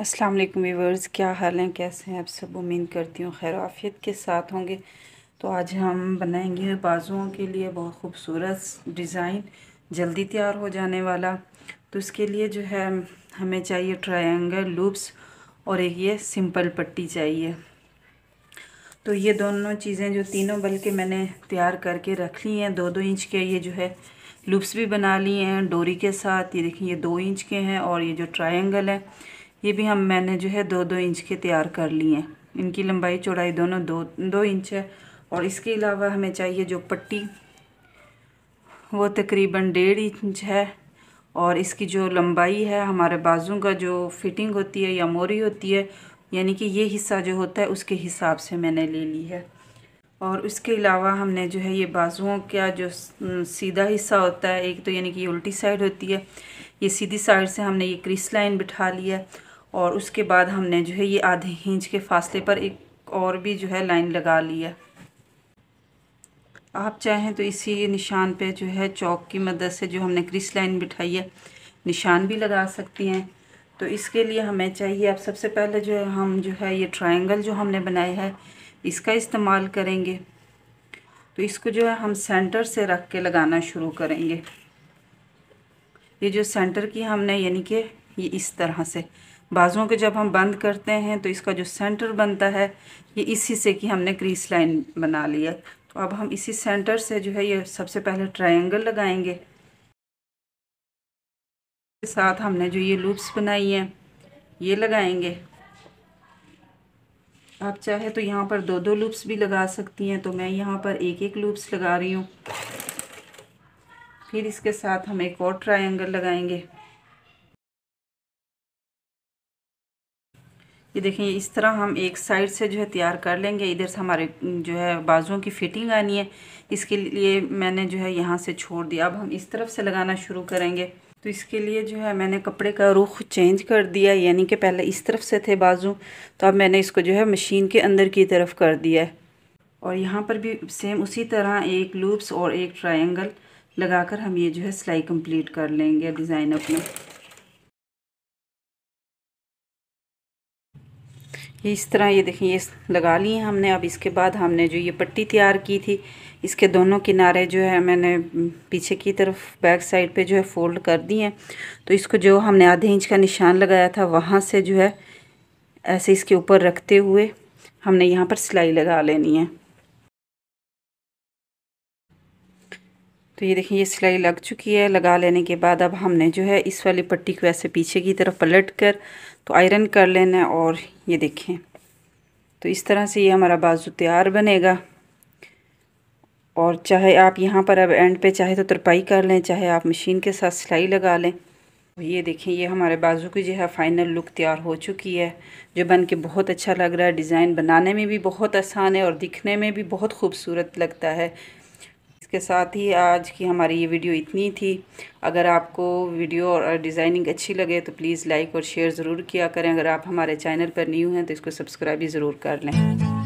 अस्सलाम वालेकुम व्यूवर्स क्या हाल हैं कैसे हैं आप सब उम्मीद करती हूँ खैर आफियत के साथ होंगे तो आज हम बनाएंगे बाजुओं के लिए बहुत खूबसूरत डिज़ाइन जल्दी तैयार हो जाने वाला तो इसके लिए जो है हमें चाहिए ट्रायंगल लूप्स और एक ये सिंपल पट्टी चाहिए तो ये दोनों चीज़ें जो तीनों बल्कि मैंने तैयार करके रख ली हैं दो दो इंच के ये जो है लूप्स भी बना लिए हैं डोरी के साथ ये देखिए ये दो इंच के हैं और ये जो ट्रायंगल है ये भी हम मैंने जो है दो दो इंच के तैयार कर लिए हैं इनकी लंबाई चौड़ाई दोनों दो दो इंच है और इसके अलावा हमें चाहिए जो पट्टी वो तकरीबन डेढ़ इंच है और इसकी जो लंबाई है हमारे बाजू का जो फिटिंग होती है या मोरी होती है यानी कि ये हिस्सा जो होता है उसके हिसाब से मैंने ले ली है और उसके अलावा हमने जो है ये बाजुओं का जो सीधा हिस्सा होता है एक तो यानी कि उल्टी साइड होती है ये सीधी साइड से हमने ये क्रिस लाइन बिठा लिया है और उसके बाद हमने जो है ये आधे इंच के फासले पर एक और भी जो है लाइन लगा लिया आप चाहें तो इसी निशान पे जो है चौक की मदद से जो हमने क्रिस लाइन बिठाई है निशान भी लगा सकती हैं तो इसके लिए हमें चाहिए अब सबसे पहले जो है हम जो है ये ट्रायंगल जो हमने बनाया है इसका इस्तेमाल करेंगे तो इसको जो है हम सेंटर से रख के लगाना शुरू करेंगे ये जो सेंटर की हमने यानी कि ये इस तरह से बाजुओं के जब हम बंद करते हैं तो इसका जो सेंटर बनता है ये इस हिस्से की हमने क्रीस लाइन बना लिया तो अब हम इसी सेंटर से जो है ये सबसे पहले ट्रायंगल लगाएंगे के साथ हमने जो ये लूप्स बनाई हैं ये लगाएंगे आप चाहे तो यहाँ पर दो दो लूप्स भी लगा सकती हैं तो मैं यहाँ पर एक एक लूप्स लगा रही हूँ फिर इसके साथ हम एक और ट्रायंगल लगाएंगे ये देखें इस तरह हम एक साइड से जो है तैयार कर लेंगे इधर से हमारे जो है बाजुओं की फिटिंग आनी है इसके लिए मैंने जो है यहाँ से छोड़ दिया अब हम इस तरफ से लगाना शुरू करेंगे तो इसके लिए जो है मैंने कपड़े का रुख चेंज कर दिया यानी कि पहले इस तरफ से थे बाजू तो अब मैंने इसको जो है मशीन के अंदर की तरफ कर दिया है और यहाँ पर भी सेम उसी तरह एक लूप्स और एक ट्रायंगल लगाकर हम ये जो है सिलाई कंप्लीट कर लेंगे डिज़ाइन अपना इस तरह ये देखिए ये लगा लिए हमने अब इसके बाद हमने जो ये पट्टी तैयार की थी इसके दोनों किनारे जो है मैंने पीछे की तरफ बैक साइड पे जो है फ़ोल्ड कर दिए हैं तो इसको जो हमने आधे इंच का निशान लगाया था वहाँ से जो है ऐसे इसके ऊपर रखते हुए हमने यहाँ पर सिलाई लगा लेनी है तो ये देखिए ये सिलाई लग चुकी है लगा लेने के बाद अब हमने जो है इस वाली पट्टी को ऐसे पीछे की तरफ पलट कर तो आयरन कर लेना है और ये देखें तो इस तरह से ये हमारा बाजू तैयार बनेगा और चाहे आप यहाँ पर अब एंड पे चाहे तो तरपाई कर लें चाहे आप मशीन के साथ सिलाई लगा लें तो ये देखें ये हमारे बाजू की जो है फाइनल लुक तैयार हो चुकी है जो बन के बहुत अच्छा लग रहा है डिज़ाइन बनाने में भी बहुत आसान है और दिखने में भी बहुत खूबसूरत लगता है इसके साथ ही आज की हमारी ये वीडियो इतनी थी अगर आपको वीडियो और डिज़ाइनिंग अच्छी लगे तो प्लीज़ लाइक और शेयर ज़रूर किया करें अगर आप हमारे चैनल पर न्यू हैं तो इसको सब्सक्राइब भी ज़रूर कर लें